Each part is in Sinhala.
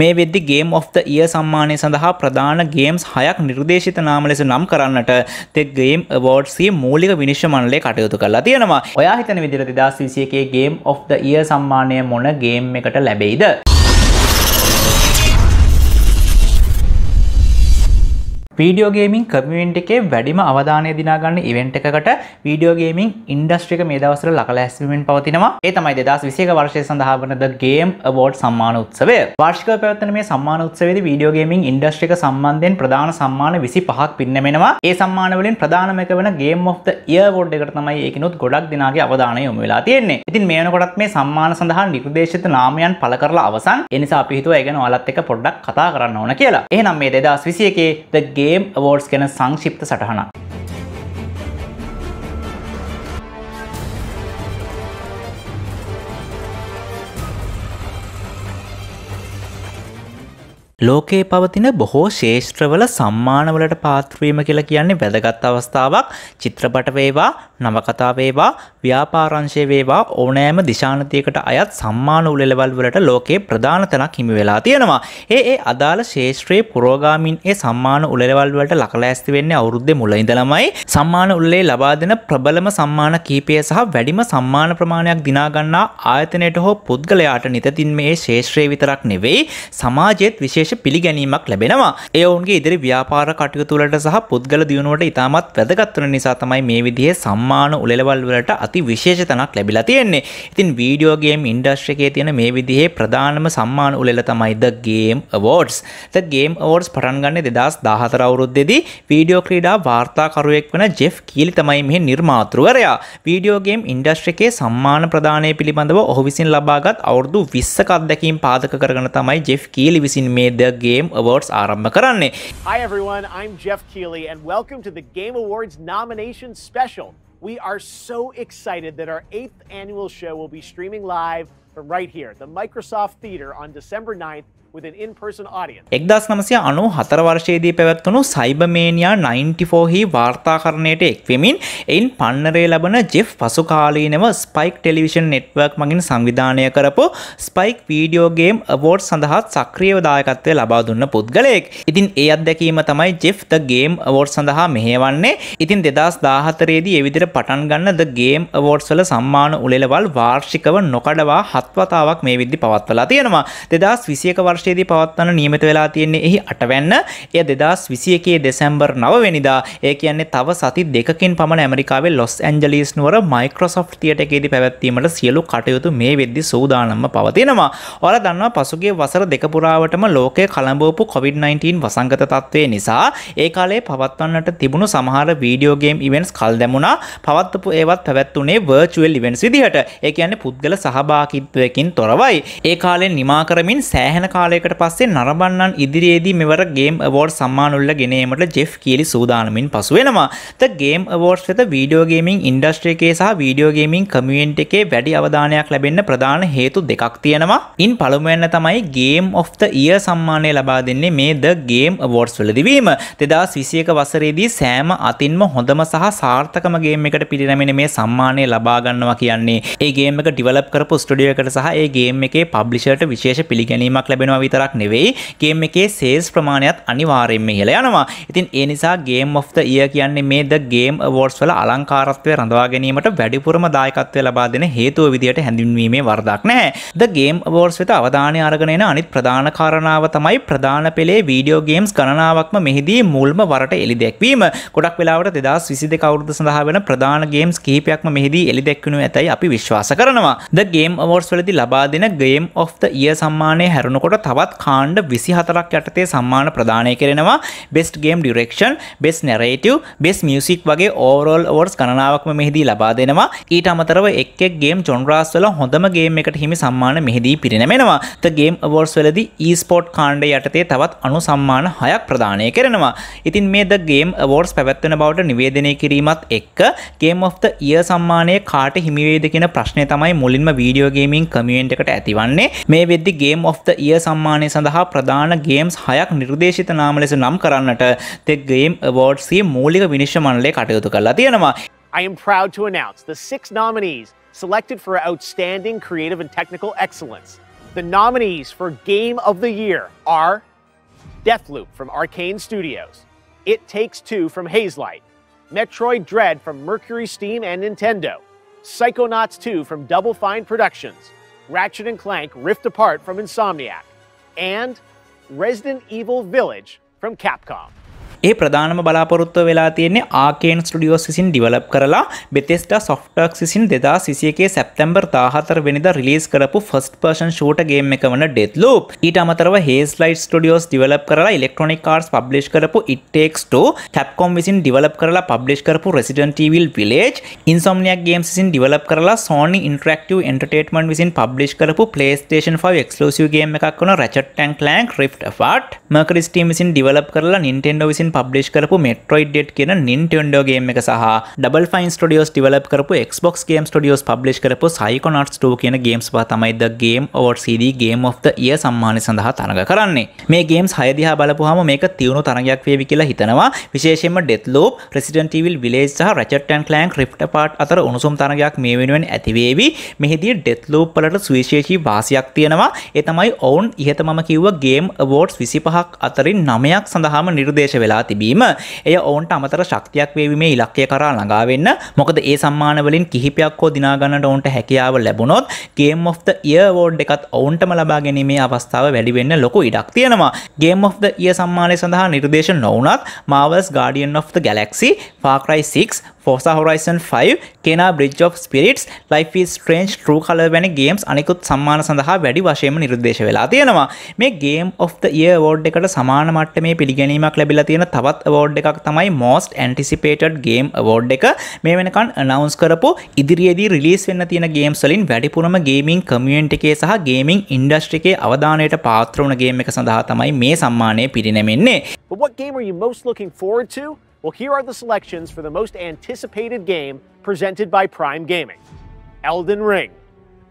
මේ වෙද්දි ගේම් of the year සම්මානය සඳහා ප්‍රධාන ගේම්ස් හයක් නිර්දේශිත නාම ලෙස නම් කරන්නට The Game Awardsගේ මූලික විනිශ්චය මණ්ඩලය කටයුතු කරලා තියෙනවා. ඔයා හිතන විදිහට 2021 Game of the year සම්මානය මොන ගේම් එකට ලැබෙයිද? වීඩියෝ ගේමින් කමියුන්ට් එකේ වැඩිම අවධානය දිනාගන්න ඉවෙන්ට් එකකට වීඩියෝ ගේමින් ඉන්ඩස්ට්‍රික මේ දවස්වල ලකල ඇස්වීමෙන් පවතිනවා. ඒ තමයි 2021 වර්ෂය සඳහා වන The Game Award සම්මාන උත්සවය. වාර්ෂිකව පැවැත්වෙන මේ සම්මාන උත්සවයේදී වීඩියෝ ගේමින් ඉන්ඩස්ට්‍රික සම්බන්ධයෙන් ප්‍රධාන සම්මාන 25ක් පින්නමෙනවා. ඒ සම්මාන වලින් ප්‍රධානම එක වෙන Game of the Year Award එකට තමයි ඒකිනුත් ගොඩක් දිනාගේ අවධානය යොමු වෙලා තියෙන්නේ. ඉතින් මේ වෙනකොටත් මේ සම්මාන සඳහා නිර්දේශිත නාමයන් පළ කරලා අවසන්. ඒ නිසා අපි හිතුවා ඒ ගැන ඔයාලත් එක්ක පොඩ්ඩක් කතා කරන්න ඕන කියලා. එහෙනම් මේ 2021 The Game ගේම් අවෝඩ්ස් ගැන සංශිප්ත සටහනක් ලෝකයේ පවතින බොහෝ ශේෂත්‍රවල සම්මානවලට පාත්‍රවීම කියලා කියන්නේ වැදගත් අවස්ථාවක් චිත්‍රපට වේවා නවකතා වේවා ව්‍යාපාරංශය වේවා ඕනෑම දිශානතියකට අයත් සම්මාන උළෙලවල් වලට ලෝකයේ ප්‍රධාන තැනක් හිමි වෙලා තියෙනවා. ඒ ඒ අදාළ ශේෂ්ත්‍රයේ පුරෝගාමින් ඒ සම්මාන උළෙලවල් වලට ලකලෑස්ති වෙන්නේ අවුරුද්දේ මුල ඉඳලමයි. සම්මාන උළෙලේ ලබා දෙන ප්‍රබලම සම්මාන කීපය සහ වැඩිම සම්මාන ප්‍රමාණයක් දිනා ගන්නා ආයතනයට හෝ පුද්ගලයාට නිතතින් මේ ශේෂ්ත්‍රය විතරක් නෙවෙයි සමාජයේත් විශේෂ විශේෂ පිළිගැනීමක් ලැබෙනවා ඒ ඔවුන්ගේ ඉදිරි ව්‍යාපාර කටයුතු තුළට සහ පුද්ගල දියුණුවට ඉතාමත් වැදගත් වන නිසා තමයි මේ විදිහේ සම්මාන උළෙලවල් වලට අති විශේෂ තනක් ලැබිලා තියෙන්නේ. ඉතින් වීඩියෝ ගේම් ඉන්ඩස්ට්‍රි එකේ තියෙන මේ විදිහේ ප්‍රධානම සම්මාන උළෙල තමයි The Game Awards. The Game Awards පටන් ගන්නේ 2014 අවුරුද්දේදී වීඩියෝ ක්‍රීඩා වාර්තාකරුවෙක් වන ජෙෆ් කීලි තමයි මෙහි නිර්මාතෘවරයා. වීඩියෝ ගේම් ඉන්ඩස්ට්‍රි එකේ සම්මාන ප්‍රදානය පිළිබඳව ඔහු විසින් ලබාගත් අවුරුදු 20ක අත්දැකීම් පාදක කරගෙන තමයි ජෙෆ් කීලි විසින් මේ the Game Awards ආරම්භ කරන්නේ. Hi everyone, I'm Jeff Keeley and welcome to the Game Awards nomination special. We are so excited that our eighth annual show will be streaming live from right here, the Microsoft Theater on December 9th එක්දස් නමසය අනු හතර වර්ෂයේදී පැවැත්වනු සයිබමේනියා 94හි වාර්තාකරණයට එක්වෙමින් එයින් පන්නරේ ලබන ජෙෆ් පසුකාලීනව ස්පයික් ටෙලිවිෂන් නෙට්වර්ක් මගින් සංවිධානය කරපු ස්පයික් වීඩියෝගේම් අවෝඩ් සඳහත් සක්‍රියවදායකත්වය ලබා දුන්න පුද්ගලයෙක් ඉතින් ඒ අත්දැකීම තමයි ජෙෆ්ත ගේම් අවෝඩ් සඳහා මෙහේවන්නේ ඉතින් දෙදස් දාහතරයේදී එවිදිර පටන් ගන්න ද ගේම් අවෝඩ්ස් වල සම්මාන උළෙලවල් වාර්ෂිකව නොකඩවා හත්වතාවක් මේ විදි පවත්වලා තියෙනවා දෙදස් විසියක වර්ෂයේදී පවත්වන නියමිත වෙලා තියෙන්නේ එහි අටවැන්න එය දෙදස් විසියකේ දෙසැම්බර් නවවෙනිදා ඒ කියන්නේ තව සති දෙකකින් පමණ ඇමරිකාවේ ලොස් ඇන්ජලිස් නුවර මයික්‍රොසොෆ් තියට එකේදී පැවැත්වීමට සියලු කටයුතු මේ වෙද්දි සූදානම්ම පවතිනවා. ඔයාලා දන්නවා පසුගිය වසර දෙක පුරාවටම ලෝකයේ කලඹවපු COVID-19 වසංගත තත්ත්වය නිසා ඒ කාලේ පවත්වන්නට තිබුණු සමහර වීඩියෝ ගේම් ඉවෙන්ට්ස් කල් දැමුණා. පවත්වපු ඒවත් පැවැත්වුනේ වර්චුවල් ඉවෙන්ස් විදිහට ඒ කියන්නේ පුද්ගල සහභාගිත්වයකින් තොරවයි ඒ කාලෙන් නිමා කරමින් සෑහෙන කාලයකට පස්සේ නරඹන්නන් ඉදිරියේදී මෙවර ගේම් අවෝඩ් සම්මානුල්ල ගෙනීමට ජෙෆ් කීලි සූදානමින් පසු වෙනවා ද ගේම් අවෝඩ්ස් වෙත වීඩියෝ ගේමින් ඉන්ඩස්ට්‍රි එකේ සහ වීඩියෝ ගේමින් කමියන්ට් එකේ වැඩි අවධානයක් ලැබෙන්න ප්‍රධාන හේතු දෙකක් තියෙනවා ඉන් පළමුවෙන්න තමයි ගේම් of the year සම්මානය ලබා දෙන්නේ මේ ද ගේම් අවෝඩ්ස් වලදිවීම දෙදස් විසියක වසරේදී සෑම අතින්ම හොඳම සහ සාර්ථකම ගේම ගේම් එකට පිරිනැමෙන මේ සම්මානය ලබා ගන්නවා කියන්නේ ඒ ගේම් එක ඩිවලොප් කරපු ස්ටුඩියෝ එකට සහ ඒ ගේම් එකේ පබ්ලිෂර්ට විශේෂ පිළිගැනීමක් ලැබෙනවා විතරක් නෙවෙයි ගේම් එකේ සේල්ස් ප්‍රමාණයත් අනිවාර්යෙන්ම ඉහළ යනවා. ඉතින් ඒ නිසා ගේම් of the year කියන්නේ මේ ද ගේම් අවෝඩ්ස් වල අලංකාරත්වය රඳවා ගැනීමට වැඩිපුරම දායකත්වය ලබා දෙන හේතුව විදිහට හැඳින්වීමේ වරදක් නැහැ. ද ගේම් අවෝඩ්ස් වෙත අවධානය අරගෙන එන අනිත් ප්‍රධාන කාරණාව තමයි ප්‍රධාන පෙළේ වීඩියෝ ගේම්ස් ගණනාවක්ම මෙහිදී මුල්ම වරට එළි දැක්වීම. ගොඩක් වෙලාවට 2022 අවුරුද්ද සඳහා වෙන ප්‍රධාන ගේම්ස් කීපයක්ම මෙහිදී එලි දැක්වනු ඇතයි අපි විශ්වාස කරනවා ද ගේම් අවෝර්ස් වලදි ලබා දෙන ගේම් of the year සම්මානය හැරුණකොට තවත් කාණ්ඩ 24ක් යටතේ සම්මාන ප්‍රදානය කරනවා best game direction best narrative best music වගේ overall awards ගණනාවක්ම මෙහිදී ලබා දෙනවා ඊට අමතරව එක් එක් ගේම් ජොන්රාස් වල හොඳම ගේම් එකට හිමි සම්මාන මෙහිදී පිරිනැමෙනවා the game awards වලදී e-sport කාණ්ඩය යටතේ තවත් අනු සම්මාන හයක් ප්‍රදානය කරනවා ඉතින් මේ the game awards පැවැත්වෙන බවට නිවේදනය කිරීමත් එක්ක ගේම් of the year සම්මානය කාට හිමිවේද කියන ප්‍රශ්නය තමයි මුලින්ම වීඩියෝ ගේමින් කමියුන්ට් එකට ඇතිවන්නේ මේ වෙද්දි ගේම් of the year සම්මානය සඳහා ප්‍රධාන ගේම්ස් හයක් නිර්දේශිත නාම ලෙස නම් කරන්නට තෙක් ගේම් අවෝඩ්සී මූලික විනිශ්්‍ය මණ්ඩලය කටයුතු කරලා තියෙනවා. I am proud to announce the six nominees selected for outstanding creative and technical excellence. The nominees for Game of the Year are Deathloop from Arcane Studios, It Takes Two from Hazelight, Metroid Dread from Mercury Steam and Nintendo, Psychonauts 2 from Double Fine Productions, Ratchet and Clank Rift Apart from Insomniac, and Resident Evil Village from Capcom. ඒ ප්‍රධානම බලාපොරොත්ව වෙලා තියෙන්නේ ආකේන් ස්ටඩියෝස් විසින් ඩිවලප් කරලා බෙතෙස්ටා සොෆ්ට්වර්ක්ස් විසින් 2021 සැප්තැම්බර් 14 වෙනිදා රිලීස් කරපු ෆස්ට් පර්සන් ෂූටර් ගේම් එක වන Death Loop. ඊට අමතරව Haze Light Studios ඩිවලප් කරලා Electronic Arts පබ්ලිෂ් කරපු It Takes Two, Capcom විසින් ඩිවලප් කරලා පබ්ලිෂ් කරපු Resident Evil Village, Insomniac Games විසින් ඩිවලප් කරලා Sony Interactive Entertainment විසින් පබ්ලිෂ් කරපු PlayStation 5 exclusive ගේම් එකක් වන Ratchet Clank Rift Apart, Mercury Steam විසින් ඩිවලප් කරලා Nintendo විසින් විසින් පබ්ලිෂ් කරපු මෙට්‍රොයිඩ් ඩෙට් කියන නින්ටෙන්ඩෝ ගේම් එක සහ ඩබල් ෆයින් ස්ටඩියෝස් ඩිවලප් කරපු Xbox Game Studios පබ්ලිෂ් කරපු Psychonauts 2 කියන ගේම්ස් පහ තමයි The Game Award CD Game of the Year සම්මානය සඳහා තරඟ කරන්නේ. මේ ගේම්ස් 6 දිහා බලපුවාම මේක තියුණු තරඟයක් වේවි කියලා හිතනවා. විශේෂයෙන්ම Death Loop, Resident Evil Village සහ Ratchet and Clank Rift Apart අතර උණුසුම් තරඟයක් මේ වෙනුවෙන් ඇතිවේවි. මෙහිදී Death Loop වලට සුවිශේෂී වාසියක් තියෙනවා. ඒ තමයි ඔවුන් ඉහත මම කිව්ව ගේම් අවෝඩ්ස් 25ක් අතරින් 9ක් සඳහාම නිර්දේශ වෙලා වෙලා තිබීම එය ඔවුන්ට අමතර ශක්තියක් වේවීමේ ඉලක්කය කරා ළඟාවෙන්න මොකද ඒ සම්මානවලින් කිහිපයක් හෝ දිනාගන්නට ඔවුන්ට හැකියාව ලැබුණොත් game of the year award එකත් ඔවුන්ටම ලබා ගැනීමේ අවස්ථාව වැඩි වෙන්න ලොකු ඉඩක් තියෙනවා ගේම් of the year සම්මානය සඳහා නිර්දේශ නොවුනත් Marvel's Guardian of the Galaxy Far Cry 6 Forza Horizon 5 Kena bridge of spirits life strange true colours වැනි ගේම්ස් අනිකුත් සම්මාන සඳහා වැඩි වශයම නිර්දේශ වෙලා තියෙනවා මේ game of the year award එකට සමාන මට්ට මේ පිළිගැනීමක් ලැබිලා තියෙන තවත් award එකක් තමයි most anticipated game award එක මේ වෙනකන් announce කරපු ඉදිරියේදී රිලීස් වෙන්න තියෙන ගේම්ස් වලින් වැඩිපුරම gaming community එකේ සහ gaming industry එකේ අවධානයට පාත්‍ර වුණ ගේම් එක සඳහා තමයි මේ සම්මානය පිරිනැමෙන්නේ But what game are you most looking forward to? Well, here are the selections for the most anticipated game presented by Prime Gaming Elden Ring,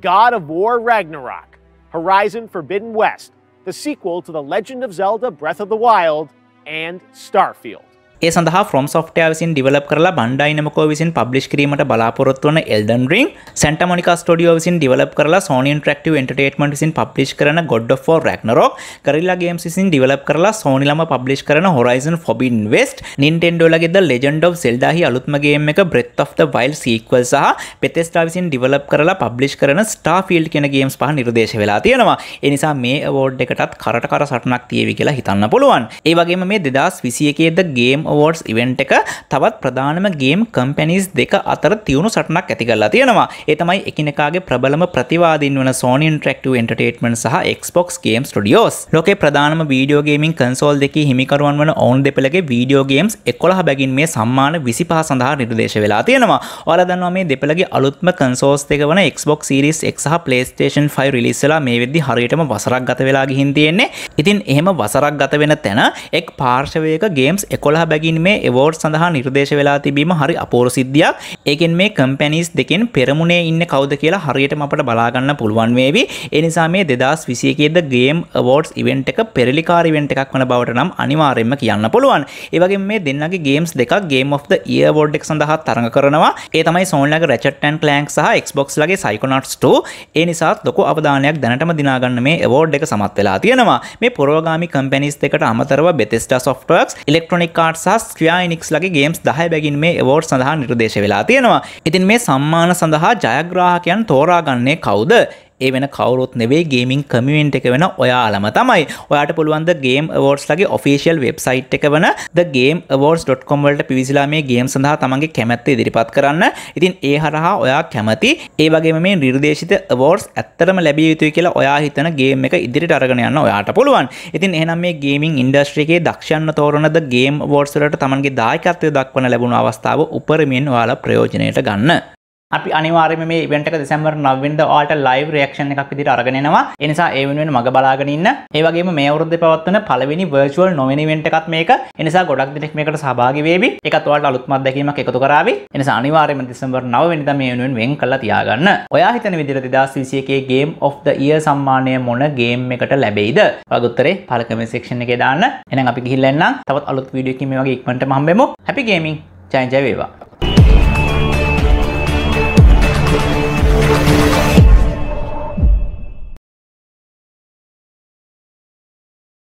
God of War Ragnarok, Horizon Forbidden West, the sequel to The Legend of Zelda Breath of the Wild, and Starfield. ඒ සඳහා ෆ්‍රොම් සොෆ්ට්වෙයාර් විසින් ඩිවලොප් කරලා බන්ඩයිනමකෝ විසින් පබ්ලිෂ් කිරීමට බලාපොරොත්තු වන Elden Ring Santa Monica Studio විසින් ඩිවලොප් කරලා Sony Interactive Entertainment විසින් පබ්ලිෂ් කරන God of War Ragnarok Guerrilla Games විසින් ඩිවලොප් කරලා Sony ළම පබ්ලිෂ් කරන Horizon Forbidden West Nintendo ලගේ The Legend of Zelda හි අලුත්ම ගේම් එක Breath of the Wild sequel සහ Bethesda විසින් ඩිවලොප් කරලා පබ්ලිෂ් කරන Starfield කියන ගේම්ස් පහ නිර්දේශ වෙලා තියෙනවා. ඒ නිසා මේ අවෝඩ් එකටත් කරට කර සටනක් තියෙවි කියලා හිතන්න පුළුවන්. ඒ වගේම මේ 2021 ද ගේම් අවෝඩ්ස් ඉවෙන්ට් එක තවත් ප්‍රධානම ගේම් කම්පැනිස් දෙක අතර තියුණු සටනක් ඇති කරලා තියෙනවා. ඒ තමයි එකිනෙකාගේ ප්‍රබලම ප්‍රතිවාදීන් වන Sony Interactive Entertainment සහ Xbox Game Studios. ලෝකේ ප්‍රධානම වීඩියෝ ගේමින් කන්සෝල් දෙකේ හිමිකරුවන් වන ඔවුන් දෙපළගේ වීඩියෝ ගේම්ස් 11 බැගින් මේ සම්මාන 25 සඳහා නිර්දේශ වෙලා තියෙනවා. ඔයාලා දන්නවා මේ දෙපළගේ අලුත්ම කන්සෝල්ස් දෙක වන Xbox Series X සහ PlayStation 5 රිලීස් වෙලා මේ වෙද්දි හරියටම වසරක් ගත වෙලා ගිහින් තියෙන්නේ. ඉතින් එහෙම වසරක් ගත වෙන තැන එක් පාර්ශවයක ගේම්ස් 11 බැගින් අතකින් මේ එවෝඩ් සඳහා නිර්දේශ වෙලා තිබීම හරි අපෝර සිද්ධියක් ඒකෙන් මේ කම්පැනිස් දෙකෙන් පෙරමුණේ ඉන්න කවුද කියලා හරියටම අපට බලාගන්න පුළුවන් වේවි ඒ නිසා මේ 2021 ගේම් අවෝඩ්ස් ඉවෙන්ට් එක පෙරලිකාර ඉවෙන්ට් එකක් වන බවට නම් අනිවාර්යයෙන්ම කියන්න පුළුවන් ඒ වගේම මේ දෙන්නගේ ගේම්ස් දෙකක් Game of the Year award එක සඳහා තරඟ කරනවා ඒ තමයි සෝන්ලගේ Ratchet and Clank සහ Xbox ලගේ Psychonauts 2 ඒ නිසාත් ලොකු අවධානයක් දැනටම දිනාගන්න මේ award එක සමත් වෙලා තියෙනවා මේ පොරෝගාමි කම්පැනිස් දෙකට අමතරව Bethesda Softworks Electronic Arts සස් ක්‍රයායිනික්ස් ලගේ ගේම්ස් දහය බැගින් මේ එවෝඩ් සඳහා නිර්දේශ වෙලා තියෙනවා ඉතින් මේ සම්මාන සඳහා ජයග්‍රාහකයන් තෝරාගන්නේ කවුද ඒ වෙන කවරුත් නෙවේ ගේමින් කමිවෙන්ට් එක වෙන ඔයාලම තමයි ඔයාට පුළුවන්ද ගේම් අවෝඩ්ස් ලගේ ඔෆිසිියල් වෙබ්සයිට් එක වන ගේම් අවෝඩ්ස්.කොම් වලට පිවිසිලා මේ ගේම් සඳහා තමන්ගේ කැමැත්ත ඉදිරිපත් කරන්න ඉතින් ඒ හරහා ඔයා කැමති ඒ වගේ මේ නිර්දේශිත අවෝඩ්ස් ඇත්තරම ලැබිය යුතුයි කියලා ඔයා හිතන ගේම් එක ඉදිරිට අරගෙන යන්න ඔයාට පුළුවන් ඉතින් එහනම් මේ ගේමින් ඉන්ඩස්ට්‍රියගේ දක්ෂන්න තෝරනද ගේම් වෝඩ්ස්ලට තමන්ගේ දායකත්වය දක්වන ලැබුණු අවස්ථාව උපරමින් ඔයාලා ප්‍රයෝජනයට ගන්න අපි අනිවාර්යයෙන්ම මේ ඉවෙන්ට් එක දෙසැම්බර් 9 වෙනිදා ඔයාලට ලයිව් රියැක්ෂන් එකක් විදිහට අරගෙන එනවා. ඒ නිසා ඒ වෙනුවෙන් මග බලාගෙන ඉන්න. ඒ වගේම මේ අවුරුද්දේ පවත්වන පළවෙනි virtual නොවෙන ඉවෙන්ට් එකක් මේක. ඒ නිසා ගොඩක් දෙනෙක් මේකට සහභාගී වෙවි. ඒකත් ඔයාලට අලුත්ම අත්දැකීමක් එකතු කරાવી. ඒ නිසා අනිවාර්යයෙන්ම දෙසැම්බර් 9 වෙනිදා මේ වෙනුවෙන් වෙන් කරලා තියාගන්න. ඔයා හිතන විදිහට 2021 Game of the Year සම්මානය මොන ගේම් එකට ලැබෙයිද? ඔයාගේ උත්තරේ පහල කමෙන්ට් section එකේ දාන්න. එහෙනම් අපි ගිහිල්ලා එන්නම්. තවත් අලුත් වීඩියෝ එකකින් මේ වගේ ඉක්මනටම හම්බෙමු. Happy gaming. ජය ජය වේවා.